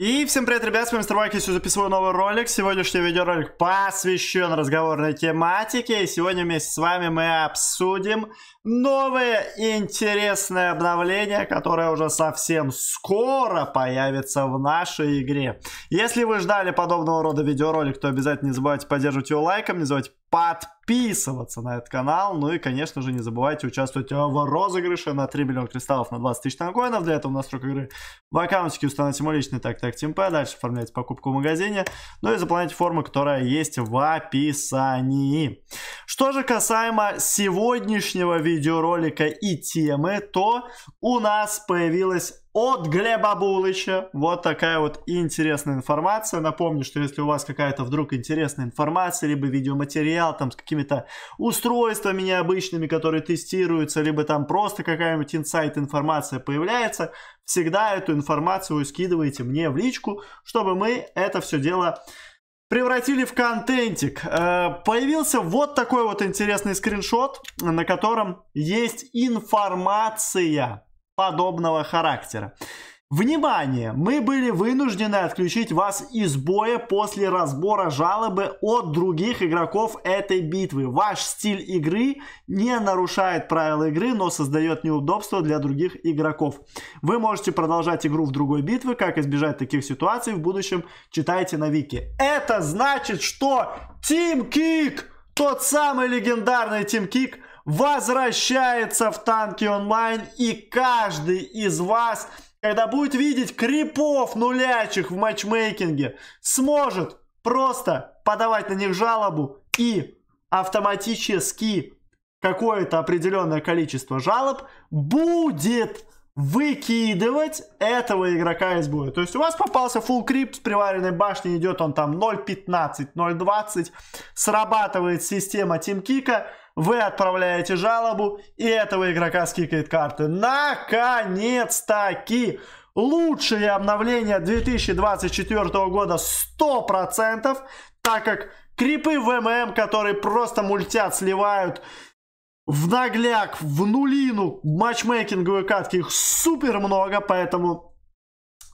И всем привет, ребят, с вами Старбакис, я записываю новый ролик. Сегодняшний видеоролик посвящен разговорной тематике. И сегодня вместе с вами мы обсудим новое интересное обновление, которое уже совсем скоро появится в нашей игре. Если вы ждали подобного рода видеоролик, то обязательно не забывайте поддерживать его лайком, не забывайте подписываться на этот канал. Ну и, конечно же, не забывайте участвовать в розыгрыше на 3 миллиона кристаллов на 20 тысяч тангоинов. Для этого в настройках игры в аккаунтике установите мой личный так так TeamP, дальше оформляйте покупку в магазине, ну и заполняйте форму, которая есть в описании. Что же касаемо сегодняшнего видеоролика и темы, то у нас появилась от Глеба Булыча. Вот такая вот интересная информация. Напомню, что если у вас какая-то вдруг интересная информация, либо видеоматериал там с какими-то устройствами необычными, которые тестируются, либо там просто какая-нибудь инсайт информация появляется, всегда эту информацию вы скидываете мне в личку, чтобы мы это все дело превратили в контентик. Э, появился вот такой вот интересный скриншот, на котором есть информация подобного характера. Внимание! Мы были вынуждены отключить вас из боя после разбора жалобы от других игроков этой битвы. Ваш стиль игры не нарушает правила игры, но создает неудобства для других игроков. Вы можете продолжать игру в другой битве. Как избежать таких ситуаций в будущем, читайте на вики. Это значит, что Тим Кик, тот самый легендарный Тим Кик возвращается в танки онлайн и каждый из вас, когда будет видеть крипов нулячих в матчмейкинге, сможет просто подавать на них жалобу и автоматически какое-то определенное количество жалоб будет выкидывать этого игрока из боя. То есть у вас попался full крип с приваренной башней, идет он там 0.15, 0.20, срабатывает система тимкика, вы отправляете жалобу, и этого игрока скикает карты. Наконец-таки! Лучшее обновление 2024 года 100%, так как крипы в ММ, которые просто мультят, сливают в нагляк, в нулину матчмейкинговые катки, их супер много, поэтому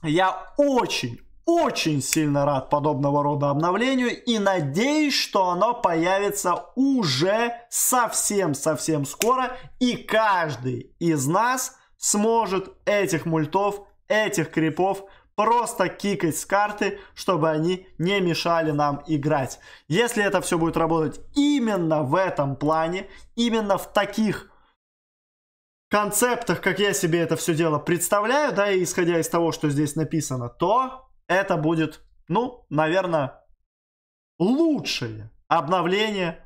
я очень, очень сильно рад подобного рода обновлению и надеюсь, что оно появится уже совсем-совсем скоро и каждый из нас сможет этих мультов, этих крипов просто кикать с карты, чтобы они не мешали нам играть. Если это все будет работать именно в этом плане, именно в таких концептах, как я себе это все дело представляю, да, и исходя из того, что здесь написано, то это будет, ну, наверное, лучшее обновление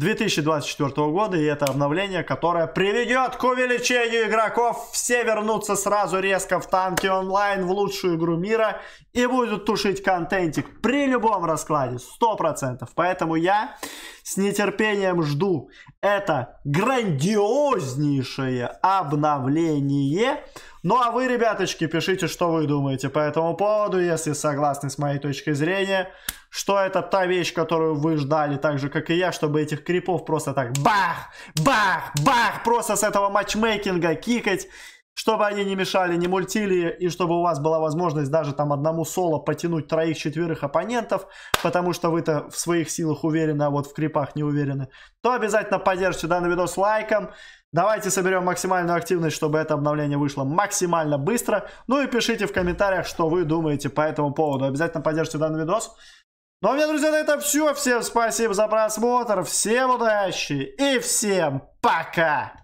2024 года, и это обновление, которое приведет к увеличению игроков, все вернутся сразу резко в танки онлайн, в лучшую игру мира, и будут тушить контентик при любом раскладе, 100%. Поэтому я с нетерпением жду это грандиознейшее обновление, ну а вы, ребяточки, пишите, что вы думаете по этому поводу, если согласны с моей точкой зрения, что это та вещь, которую вы ждали, так же, как и я, чтобы этих крипов просто так бах, бах, бах, просто с этого матчмейкинга кикать, чтобы они не мешали, не мультили, и чтобы у вас была возможность даже там одному соло потянуть троих-четверых оппонентов, потому что вы-то в своих силах уверены, а вот в крипах не уверены, то обязательно поддержите данный видос лайком, Давайте соберем максимальную активность, чтобы это обновление вышло максимально быстро. Ну и пишите в комментариях, что вы думаете по этому поводу. Обязательно поддержите данный видос. Ну а у меня, друзья, на этом все. Всем спасибо за просмотр, всем удачи и всем пока!